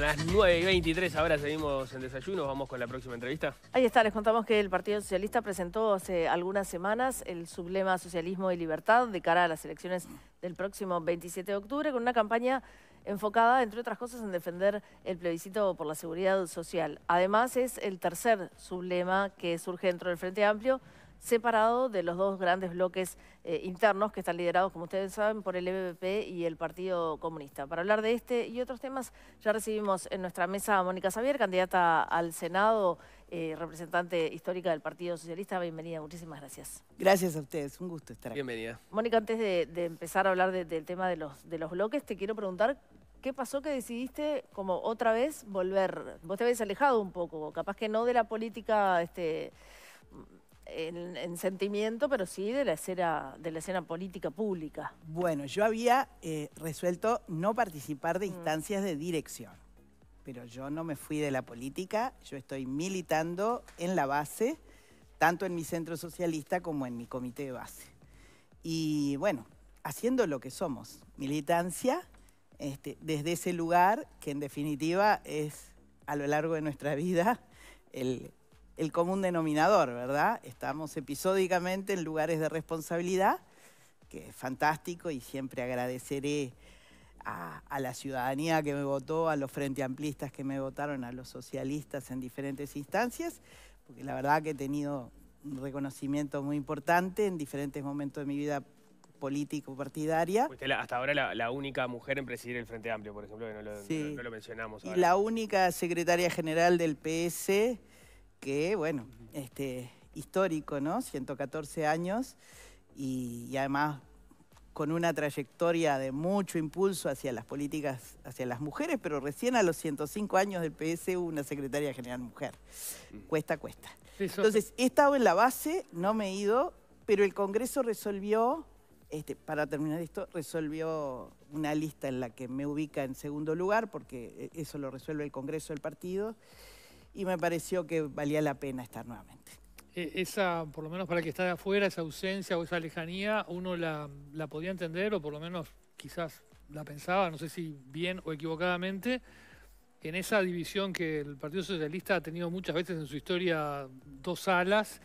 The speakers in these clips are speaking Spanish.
A las 9 y 23, ahora seguimos en desayuno, vamos con la próxima entrevista. Ahí está, les contamos que el Partido Socialista presentó hace algunas semanas el sublema Socialismo y Libertad de cara a las elecciones del próximo 27 de octubre con una campaña enfocada, entre otras cosas, en defender el plebiscito por la seguridad social. Además, es el tercer sublema que surge dentro del Frente Amplio separado de los dos grandes bloques eh, internos que están liderados, como ustedes saben, por el EPP y el Partido Comunista. Para hablar de este y otros temas, ya recibimos en nuestra mesa a Mónica Xavier, candidata al Senado, eh, representante histórica del Partido Socialista. Bienvenida, muchísimas gracias. Gracias a ustedes, un gusto estar aquí. Bienvenida. Mónica, antes de, empezar a hablar del tema de los, bloques, te quiero preguntar ¿Qué pasó que decidiste, como otra vez, volver? Vos te habéis alejado un poco, capaz que no de la política este, en, sentimiento, pero sí de la escena, de la escena política pública. Bueno, yo había eh, resuelto no participar de mm. instancias de dirección, pero yo no me fui de la política, yo estoy militando en la base, tanto en mi centro socialista como en mi comité de base. Y bueno, haciendo lo que somos, militancia, este, desde ese lugar que en definitiva es a lo largo de nuestra vida el, el común denominador, ¿verdad? Estamos episódicamente en lugares de responsabilidad, que es fantástico y siempre agradeceré a, la ciudadanía que me votó, a los frente amplistas que me votaron, a los socialistas en diferentes instancias, porque la verdad que he tenido un reconocimiento muy importante en diferentes momentos de mi vida político-partidaria. Usted hasta ahora la, única mujer en presidir el Frente Amplio, por ejemplo, que no lo, lo mencionamos. Ahora. Y la única secretaria general del PS que, bueno, este, histórico, ¿no? 114 años y, además con una trayectoria de mucho impulso hacia las políticas, hacia las mujeres, pero recién a los 105 años del PSU una secretaria general mujer. Cuesta, cuesta. Entonces, he estado en la base, no me he ido, pero el Congreso resolvió, este, para terminar esto, resolvió una lista en la que me ubica en segundo lugar, porque eh, eso lo resuelve el Congreso del partido y me pareció que valía la pena estar nuevamente. E, esa, por lo menos para que está de afuera, esa ausencia o esa lejanía, uno la, podía entender o por lo menos quizás la pensaba, no sé si bien o equivocadamente, en esa división que el Partido Socialista ha tenido muchas veces en su historia dos alas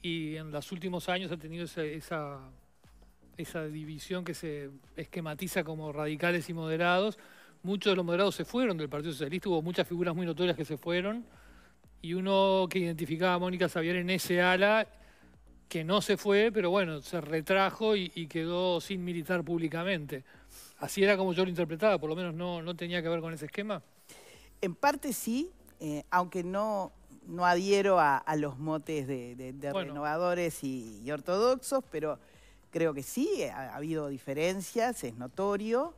y en los últimos años ha tenido esa división que se esquematiza como radicales y moderados muchos de los moderados se fueron del Partido Socialista, hubo muchas figuras muy notorias que se fueron, y uno que identificaba a Mónica Xavier en ese ala, que no se fue, pero bueno, se retrajo y, quedó sin militar públicamente. Así era como yo lo interpretaba, por lo menos no, tenía que ver con ese esquema. En parte sí, eh, aunque no, no adhiero a, los motes de, renovadores y, ortodoxos, pero creo que sí, ha, habido diferencias, es notorio.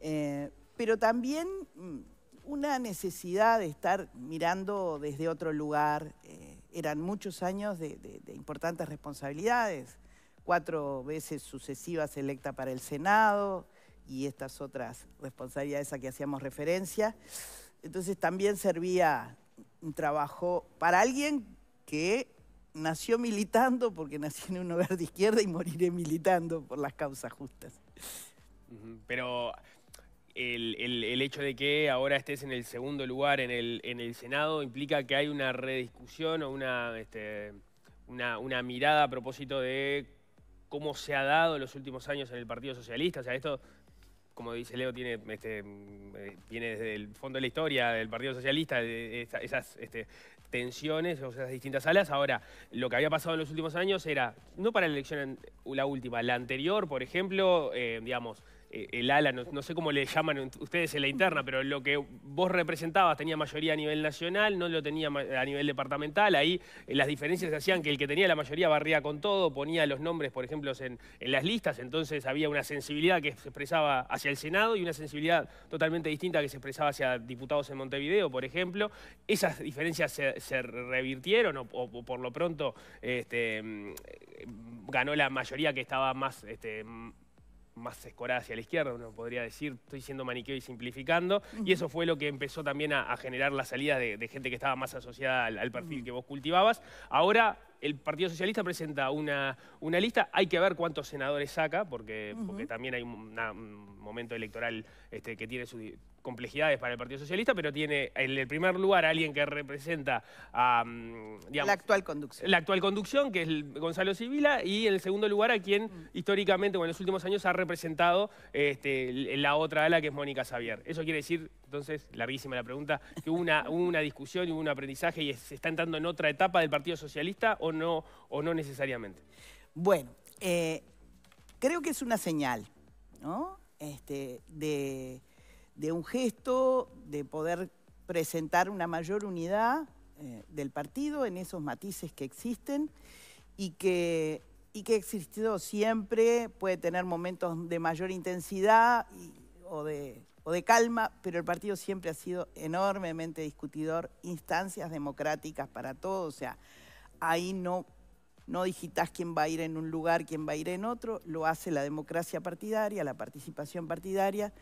Eh, pero también mm, una necesidad de estar mirando desde otro lugar. Eh, eran muchos años de, importantes responsabilidades, cuatro veces sucesivas electa para el Senado y estas otras responsabilidades a que hacíamos referencia. Entonces también servía un trabajo para alguien que nació militando, porque nací en un hogar de izquierda y moriré militando por las causas justas. Pero el, hecho de que ahora estés en el segundo lugar en el, en el Senado implica que hay una rediscusión o este, una, una, mirada a propósito de cómo se ha dado en los últimos años en el Partido Socialista. O sea, esto como dice Leo, tiene, este, eh, viene desde el fondo de la historia del Partido Socialista, esas este, tensiones, o esas distintas alas. Ahora, lo que había pasado en los últimos años era, no para la elección, la última, la anterior, por ejemplo, eh, digamos, eh, el ala, no, sé cómo le llaman ustedes en la interna, pero lo que vos representabas tenía mayoría a nivel nacional, no lo tenía a nivel departamental, ahí eh, las diferencias hacían que el que tenía la mayoría barría con todo, ponía los nombres, por ejemplo, en, las listas, entonces había una sensibilidad que se expresaba hacia el Senado y una sensibilidad totalmente distinta que se expresaba hacia diputados en Montevideo, por ejemplo. ¿Esas diferencias se, revirtieron o, por lo pronto este, mm, eh, ganó la mayoría que estaba más... Este, más escorada hacia la izquierda, uno podría decir, estoy siendo maniqueo y simplificando, y eso fue lo que empezó también a, generar la salida de, gente que estaba más asociada al, perfil mm. que vos cultivabas. Ahora el Partido Socialista presenta una, una lista, hay que ver cuántos senadores saca, porque, porque también hay un, un momento electoral este, que tiene su complejidades para el Partido Socialista, pero tiene en el primer lugar a alguien que representa a... Mm, la actual conducción. La actual conducción, que es Gonzalo Sibila, y en el segundo lugar a quien mm. históricamente o en los últimos años ha representado este, la otra ala, que es Mónica Xavier. Eso quiere decir, entonces, larguísima la pregunta, que hubo una, una discusión, hubo un aprendizaje y se está entrando en otra etapa del Partido Socialista o no, o no necesariamente. Bueno, eh, creo que es una señal, ¿no? Este, de de un gesto, de poder presentar una mayor unidad eh, del partido en esos matices que existen y que, y que ha existido siempre, puede tener momentos de mayor intensidad o, de, calma, pero el partido siempre ha sido enormemente discutidor, instancias democráticas para todos, o sea, ahí no no digitas quién va a ir en un lugar, quién va a ir en otro, lo hace la democracia partidaria, la participación partidaria.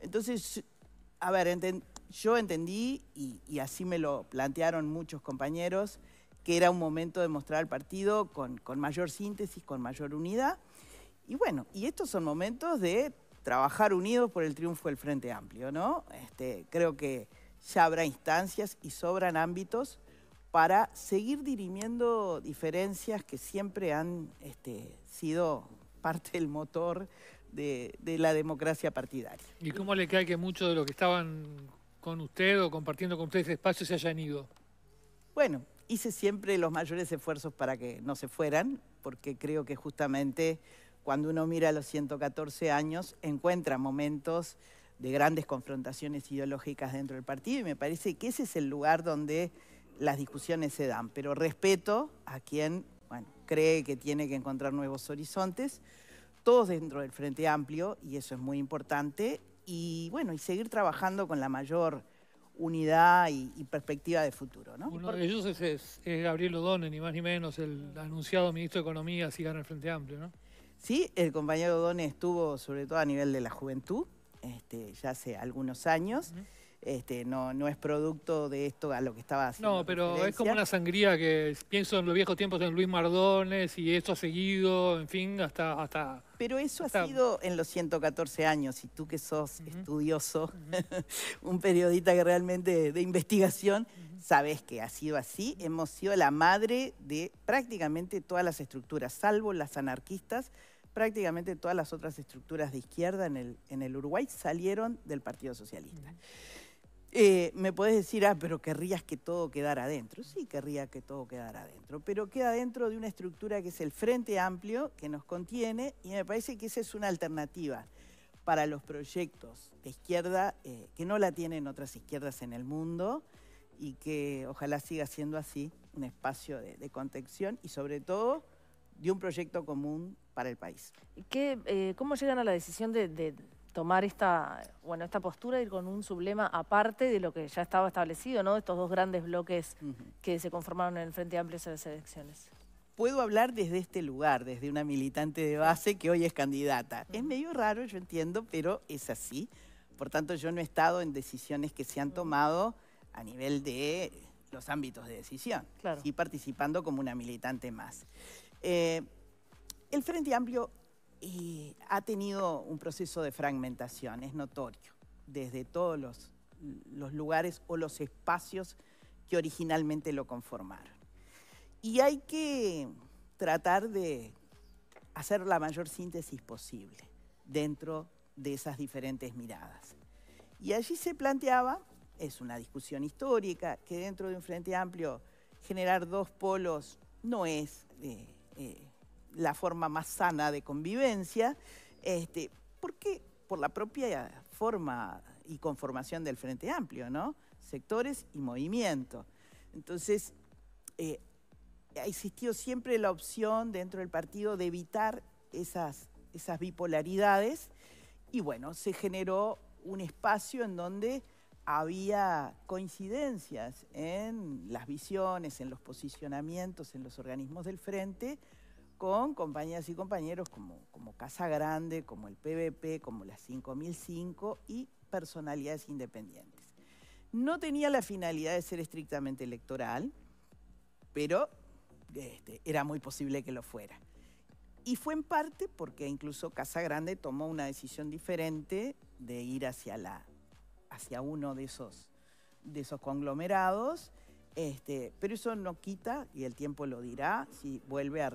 Entonces, a ver, yo entendí, y, así me lo plantearon muchos compañeros, que era un momento de mostrar al partido con, mayor síntesis, con mayor unidad. Y bueno, y estos son momentos de trabajar unidos por el triunfo del Frente Amplio, ¿no? Este, creo que ya habrá instancias y sobran ámbitos para seguir dirimiendo diferencias que siempre han este, sido parte del motor de, la democracia partidaria. ¿Y cómo le cae que muchos de los que estaban con usted o compartiendo con usted ese espacio se hayan ido? Bueno, hice siempre los mayores esfuerzos para que no se fueran, porque creo que justamente cuando uno mira los 114 años encuentra momentos de grandes confrontaciones ideológicas dentro del partido y me parece que ese es el lugar donde las discusiones se dan, pero respeto a quien cree que tiene que encontrar nuevos horizontes todos dentro del Frente Amplio, y eso es muy importante, y bueno, y seguir trabajando con la mayor unidad y, perspectiva de futuro. ¿no? Uno de ellos es, Gabriel O'Donnell, ni más ni menos, el anunciado ministro de Economía, si gana el Frente Amplio, ¿no? Sí, el compañero O'Donnell estuvo sobre todo a nivel de la juventud, este, ya hace algunos años. Este, no, no es producto de esto a lo que estaba haciendo. No, pero es como una sangría que pienso en los viejos tiempos de Luis Mardones y esto ha seguido, en fin, hasta... hasta pero eso ha sido en los 114 años y tú que sos estudioso, un periodista que realmente de investigación, sabes que ha sido así, hemos sido la madre de prácticamente todas las estructuras, salvo las anarquistas, prácticamente todas las otras estructuras de izquierda en el, en el Uruguay salieron del Partido Socialista. Eh, me puedes decir, ah, pero querrías que todo quedara adentro. Sí, querría que todo quedara adentro, pero queda dentro de una estructura que es el Frente Amplio, que nos contiene, y me parece que esa es una alternativa para los proyectos de izquierda eh, que no la tienen otras izquierdas en el mundo y que ojalá siga siendo así un espacio de, contención y sobre todo de un proyecto común para el país. Eh, ¿Cómo llegan a la decisión de tomar esta, bueno, esta postura, y ir con un sublema aparte de lo que ya estaba establecido, ¿no? Estos dos grandes bloques que se conformaron en el Frente Amplio hacia las elecciones. Puedo hablar desde este lugar, desde una militante de base que hoy es candidata. Es medio raro, yo entiendo, pero es así. Por tanto, yo no he estado en decisiones que se han tomado a nivel de los ámbitos de decisión. Y participando como una militante más. Eh, el Frente Amplio ha tenido un proceso de fragmentación, es notorio, desde todos los, lugares o los espacios que originalmente lo conformaron. Y hay que tratar de hacer la mayor síntesis posible dentro de esas diferentes miradas. Y allí se planteaba, es una discusión histórica, que dentro de un Frente Amplio generar dos polos no es eh, eh, la forma más sana de convivencia. Este, ¿Por Por la propia forma y conformación del Frente Amplio, ¿no? Sectores y movimiento. Entonces, eh, ha existido siempre la opción dentro del partido de evitar esas, esas bipolaridades y bueno, se generó un espacio en donde había coincidencias en las visiones, en los posicionamientos, en los organismos del frente, con compañías y compañeros como, Casa Grande, como el PBP, como las 5005 y personalidades independientes. No tenía la finalidad de ser estrictamente electoral, pero este, era muy posible que lo fuera. Y fue en parte porque incluso Casa Grande tomó una decisión diferente de ir hacia, la, hacia uno de esos, de esos conglomerados este, pero eso no quita, y el tiempo lo dirá, si vuelve a,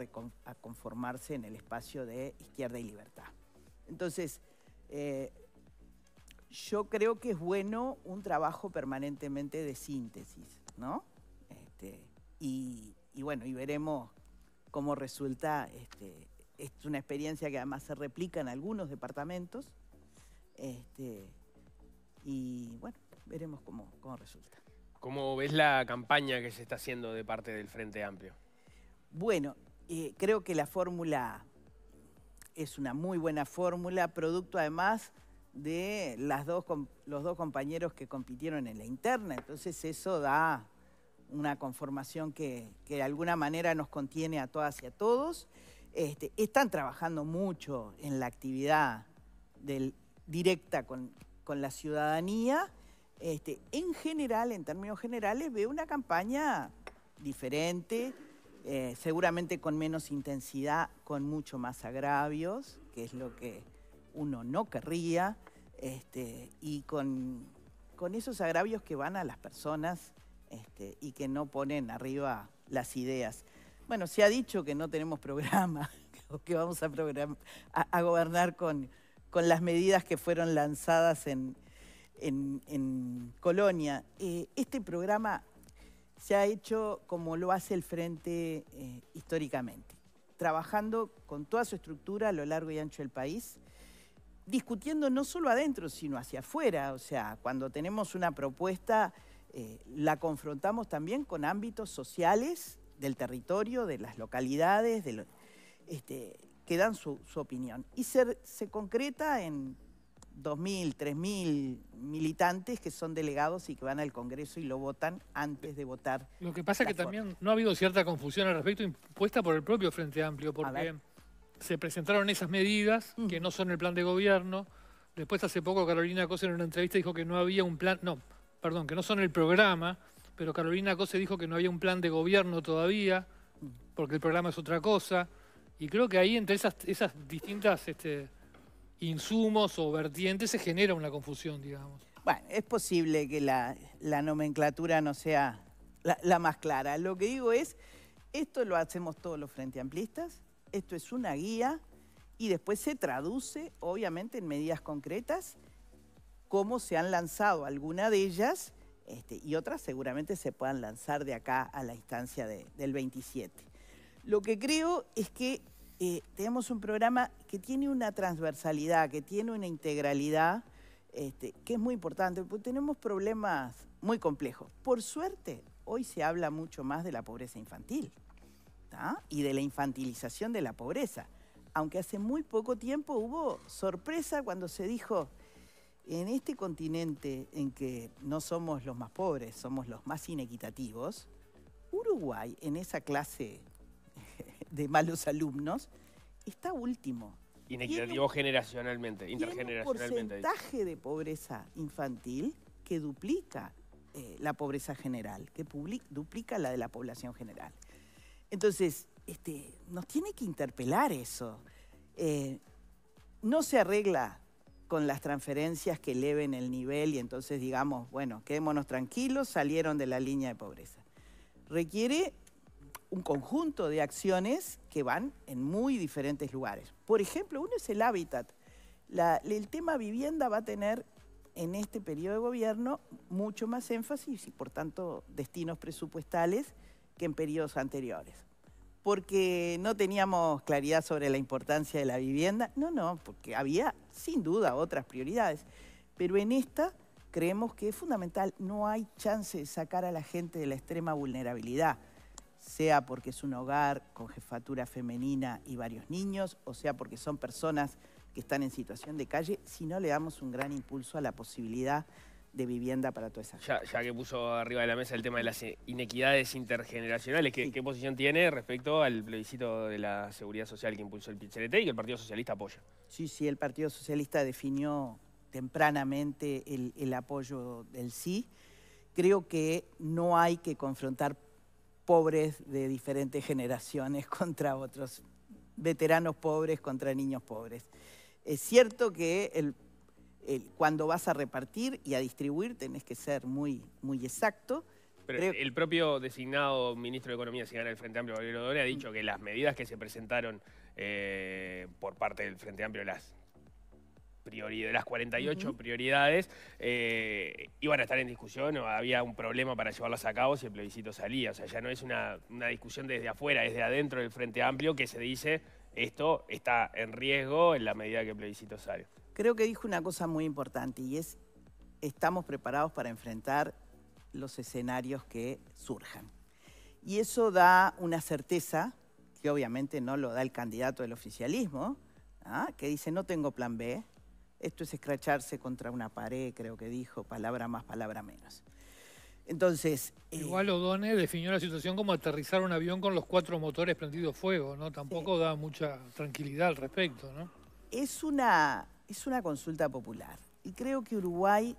conformarse en el espacio de izquierda y libertad. Entonces, eh, yo creo que es bueno un trabajo permanentemente de síntesis, ¿no? Este, y, bueno, y veremos cómo resulta. Este, es una experiencia que además se replica en algunos departamentos. y bueno, veremos cómo resulta. ¿Cómo ves la campaña que se está haciendo de parte del Frente Amplio? Bueno, eh, creo que la fórmula es una muy buena fórmula, producto además de las los dos compañeros que compitieron en la interna. Entonces eso da una conformación que, de alguna manera nos contiene a todas y a todos. Este, están trabajando mucho en la actividad directa con la ciudadanía. Este, en general, en términos generales, veo una campaña diferente, eh, seguramente con menos intensidad, con mucho más agravios, que es lo que uno no querría, este, y con, esos agravios que van a las personas este, y que no ponen arriba las ideas. Bueno, se ha dicho que no tenemos programa, que vamos a, gobernar con las medidas que fueron lanzadas en, en, Colonia. Eh, este programa se ha hecho como lo hace el Frente eh, históricamente, trabajando con toda su estructura a lo largo y ancho del país, discutiendo no solo adentro, sino hacia afuera. O sea, cuando tenemos una propuesta, eh, la confrontamos también con ámbitos sociales del territorio, de las localidades, este, que dan su, su opinión. Y se, se concreta en 2.000, 3.000 militantes que son delegados y que van al Congreso y lo votan antes de votar. Lo que pasa es que también no ha habido cierta confusión al respecto impuesta por el propio Frente Amplio, porque se presentaron esas medidas mm. que no son el plan de gobierno. Después hace poco Carolina Cose en una entrevista dijo que no había un plan, no, perdón, que no son el programa, pero Carolina Cose dijo que no había un plan de gobierno todavía, mm. porque el programa es otra cosa. Y creo que ahí entre esas, distintas... Este, insumos o vertientes, se genera una confusión, digamos. Bueno, es posible que la, nomenclatura no sea la, más clara. Lo que digo es, esto lo hacemos todos los frente amplistas, esto es una guía y después se traduce, obviamente, en medidas concretas, cómo se han lanzado algunas de ellas este, y otras seguramente se puedan lanzar de acá a la instancia del 27. Lo que creo es que eh, tenemos un programa que tiene una transversalidad, que tiene una integralidad, este, que es muy importante, porque tenemos problemas muy complejos. Por suerte, hoy se habla mucho más de la pobreza infantil y de la infantilización de la pobreza. Aunque hace muy poco tiempo hubo sorpresa cuando se dijo, en este continente en que no somos los más pobres, somos los más inequitativos, Uruguay en esa clase de malos alumnos, está último. Inequitativo generacionalmente, intergeneracionalmente. un porcentaje de pobreza infantil que duplica eh, la pobreza general, que duplica la de la población general. Entonces, este, nos tiene que interpelar eso. Eh, no se arregla con las transferencias que eleven el nivel y entonces digamos, bueno, quedémonos tranquilos, salieron de la línea de pobreza. Requiere un conjunto de acciones que van en muy diferentes lugares. Por ejemplo, uno es el hábitat. el tema vivienda va a tener en este periodo de gobierno mucho más énfasis y por tanto destinos presupuestales que en periodos anteriores. Porque no teníamos claridad sobre la importancia de la vivienda, no, no, porque había sin duda otras prioridades, pero en esta creemos que es fundamental, no hay chance de sacar a la gente de la extrema vulnerabilidad sea porque es un hogar con jefatura femenina y varios niños, o sea porque son personas que están en situación de calle, si no le damos un gran impulso a la posibilidad de vivienda para toda esa gente. Ya, que puso arriba de la mesa el tema de las inequidades intergeneracionales, ¿qué, posición tiene respecto al plebiscito de la seguridad social que impulsó el PCLT y que el Partido Socialista apoya? Sí, sí, el Partido Socialista definió tempranamente el apoyo del sí. Creo que no hay que confrontar pobres de diferentes generaciones contra otros, veteranos pobres contra niños pobres. Es cierto que el, cuando vas a repartir y a distribuir tenés que ser muy, muy exacto. Pero el propio designado ministro de Economía gana del Frente Amplio, Valerio Dore ha dicho mm. que las medidas que se presentaron eh, por parte del Frente Amplio, las de las 48 prioridades eh, iban a estar en discusión o había un problema para llevarlas a cabo si el plebiscito salía. O sea, ya no es una, discusión desde afuera, es de adentro del Frente Amplio que se dice esto está en riesgo en la medida que el plebiscito sale. Creo que dijo una cosa muy importante y es estamos preparados para enfrentar los escenarios que surjan. Y eso da una certeza, que obviamente no lo da el candidato del oficialismo, ¿ah? que dice no tengo plan B, esto es escracharse contra una pared, creo que dijo, palabra más, palabra menos. Entonces. Eh, Igual Odone definió la situación como aterrizar un avión con los cuatro motores prendidos fuego, ¿no? Tampoco da mucha tranquilidad al respecto, ¿no? Es una, es una consulta popular. Y creo que Uruguay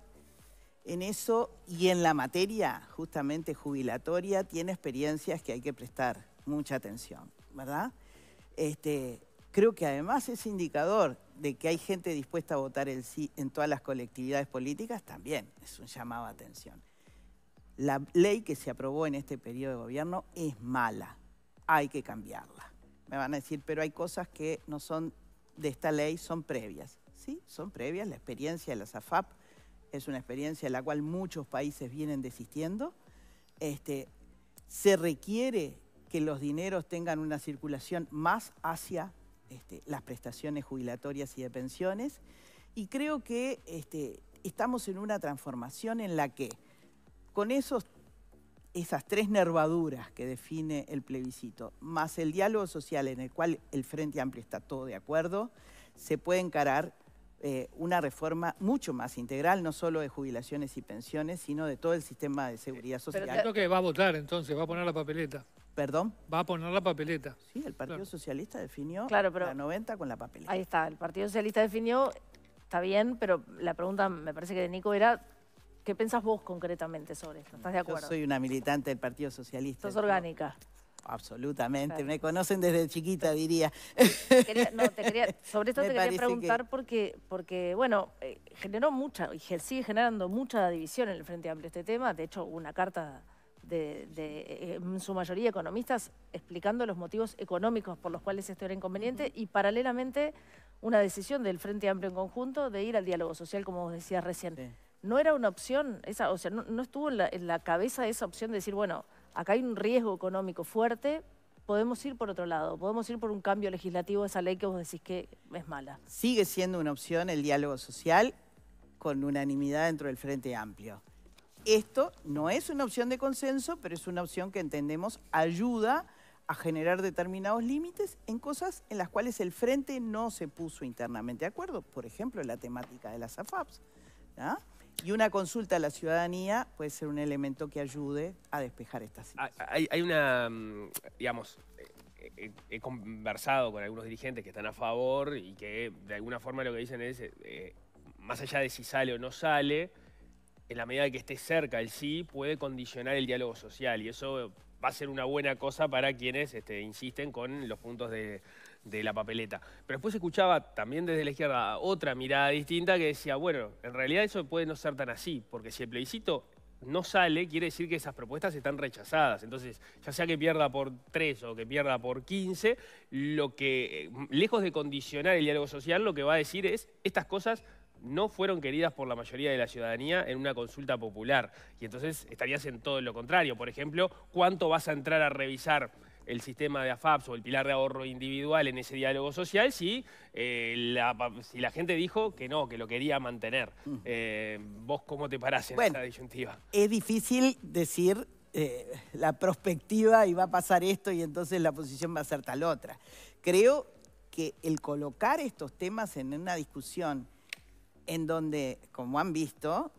en eso y en la materia justamente jubilatoria tiene experiencias que hay que prestar mucha atención, ¿verdad? Este, creo que además ese indicador de que hay gente dispuesta a votar el sí en todas las colectividades políticas también es un llamado a atención. La ley que se aprobó en este periodo de gobierno es mala, hay que cambiarla. Me van a decir, pero hay cosas que no son de esta ley, son previas. Sí, son previas, la experiencia de la SAFAP es una experiencia a la cual muchos países vienen desistiendo. Este, se requiere que los dineros tengan una circulación más hacia este, las prestaciones jubilatorias y de pensiones. Y creo que este, estamos en una transformación en la que con esos, esas tres nervaduras que define el plebiscito, más el diálogo social en el cual el Frente Amplio está todo de acuerdo, se puede encarar eh, una reforma mucho más integral, no solo de jubilaciones y pensiones, sino de todo el sistema de seguridad social. Pero creo que va a votar entonces, va a poner la papeleta. Perdón. Va a poner la papeleta. Sí, el Partido Socialista definió la 90 con la papeleta. Ahí está, el Partido Socialista definió, está bien, pero la pregunta me parece que de Nico era ¿Qué pensás vos concretamente sobre esto? ¿Estás de acuerdo? Yo soy una militante del Partido Socialista. ¿Sos orgánica? Absolutamente, me conocen desde chiquita, diría. sobre esto te quería preguntar porque, porque, bueno, eh, generó mucha, y sigue generando mucha división en el Frente Amplio este tema. De hecho, una carta de, eh, su mayoría economistas, explicando los motivos económicos por los cuales esto era inconveniente y paralelamente una decisión del Frente Amplio en conjunto de ir al diálogo social, como vos decías recién. No era una opción, esa, o sea, no, estuvo en la, cabeza esa opción de decir, bueno, acá hay un riesgo económico fuerte, podemos ir por otro lado, podemos ir por un cambio legislativo a esa ley que vos decís que es mala. Sigue siendo una opción el diálogo social con unanimidad dentro del Frente Amplio. Esto no es una opción de consenso, pero es una opción que entendemos ayuda a generar determinados límites en cosas en las cuales el frente no se puso internamente de acuerdo, por ejemplo, la temática de las AFAPs. Y una consulta a la ciudadanía puede ser un elemento que ayude a despejar esta ah, situación. Hay, una, mm, digamos, eh, eh, he, conversado con algunos dirigentes que están a favor y que de alguna forma lo que dicen es, eh, más allá de si sale o no sale, en la medida de que esté cerca el sí, puede condicionar el diálogo social y eso va a ser una buena cosa para quienes este, insisten con los puntos de, la papeleta. Pero después escuchaba también desde la izquierda otra mirada distinta que decía, bueno, en realidad eso puede no ser tan así, porque si el plebiscito no sale, quiere decir que esas propuestas están rechazadas. Entonces, ya sea que pierda por tres o que pierda por 15, lo que, eh, lejos de condicionar el diálogo social, lo que va a decir es, estas cosas no fueron queridas por la mayoría de la ciudadanía en una consulta popular. Y entonces estarías en todo lo contrario. Por ejemplo, ¿cuánto vas a entrar a revisar el sistema de AFAPS o el pilar de ahorro individual en ese diálogo social si, eh, la, gente dijo que no, que lo quería mantener. Mm. Eh, ¿Vos cómo te parás en esa disyuntiva? Es difícil decir eh, la perspectiva y va a pasar esto y entonces la posición va a ser tal otra. Creo que el colocar estos temas en una discusión en donde, como han visto,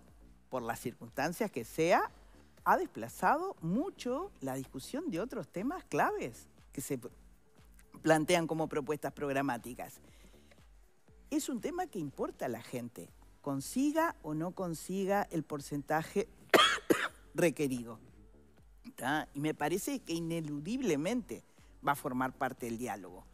por las circunstancias que sea, ha desplazado mucho la discusión de otros temas claves que se plantean como propuestas programáticas. Es un tema que importa a la gente, consiga o no consiga el porcentaje requerido. Y me parece que ineludiblemente va a formar parte del diálogo.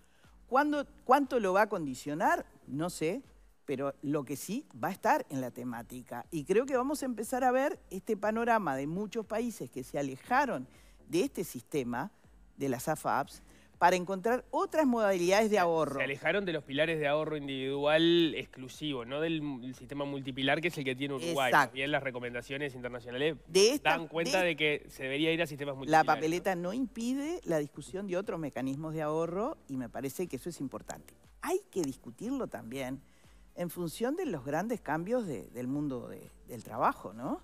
¿Cuándo, ¿Cuánto lo va a condicionar? No sé, pero lo que sí va a estar en la temática. Y creo que vamos a empezar a ver este panorama de muchos países que se alejaron de este sistema, de las AFAPs, para encontrar otras modalidades de ahorro. Se alejaron de los pilares de ahorro individual exclusivo, no del, sistema multipilar que es el que tiene Uruguay. Bien, las recomendaciones internacionales dan cuenta de, que se debería ir a sistemas multipilares. La papeleta no impide la discusión de otros mecanismos de ahorro y me parece que eso es importante. Hay que discutirlo también en función de los grandes cambios del mundo del trabajo, ¿no?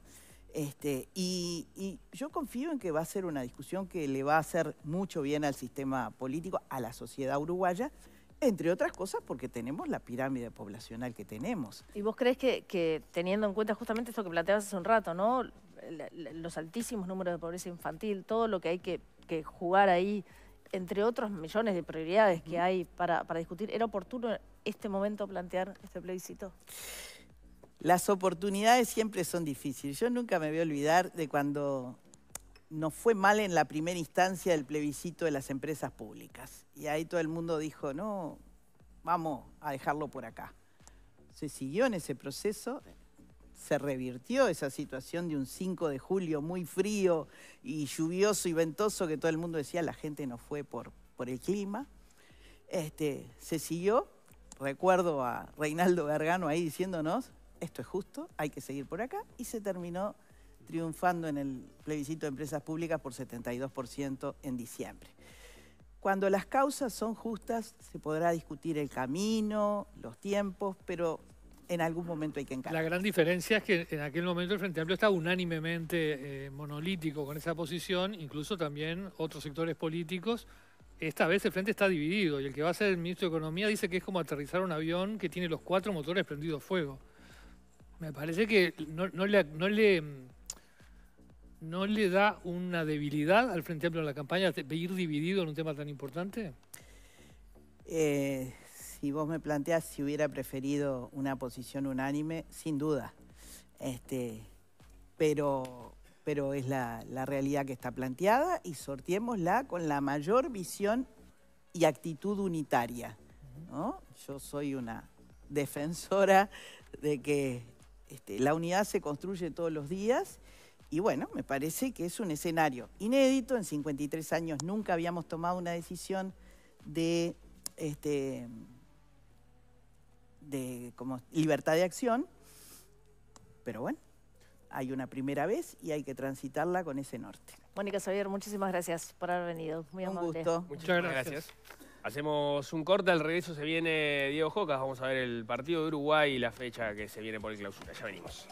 Este, y, yo confío en que va a ser una discusión que le va a hacer mucho bien al sistema político, a la sociedad uruguaya, entre otras cosas porque tenemos la pirámide poblacional que tenemos. ¿Y vos crees que, teniendo en cuenta justamente esto que planteabas hace un rato, ¿no? Los altísimos números de pobreza infantil, todo lo que hay que jugar ahí entre otros millones de prioridades que hay para, discutir, ¿era oportuno este momento plantear este plebiscito? Las oportunidades siempre son difíciles. Yo nunca me voy a olvidar de cuando nos fue mal en la primera instancia el plebiscito de las empresas públicas. Y ahí todo el mundo dijo, no, vamos a dejarlo por acá. Se siguió en ese proceso se revirtió esa situación de un 5 de julio muy frío y lluvioso y ventoso que todo el mundo decía la gente no fue por, por el clima. Este, se siguió, recuerdo a Reinaldo Gargano ahí diciéndonos, esto es justo, hay que seguir por acá, y se terminó triunfando en el plebiscito de empresas públicas por 72% en diciembre. Cuando las causas son justas, se podrá discutir el camino, los tiempos, pero en algún momento hay que encarar. La gran diferencia es que en aquel momento el Frente Amplio estaba unánimemente eh, monolítico con esa posición, incluso también otros sectores políticos. Esta vez el frente está dividido y el que va a ser el ministro de Economía dice que es como aterrizar un avión que tiene los cuatro motores prendidos fuego. Me parece que no, le, da una debilidad al Frente Amplio en la campaña de ir dividido en un tema tan importante? Eh, si vos me planteás si hubiera preferido una posición unánime, sin duda. Este, pero, pero es la, realidad que está planteada y sortiémosla con la mayor visión y actitud unitaria. Yo soy una defensora de que este, la unidad se construye todos los días y bueno, me parece que es un escenario inédito. En 53 años nunca habíamos tomado una decisión de este, de como libertad de acción, pero bueno, hay una primera vez y hay que transitarla con ese norte. Mónica Xavier, muchísimas gracias por haber venido. Muy Un gusto. Muchas gracias. Hacemos un corte, al regreso se viene Diego Jocas, vamos a ver el partido de Uruguay y la fecha que se viene por el clausura. Ya venimos.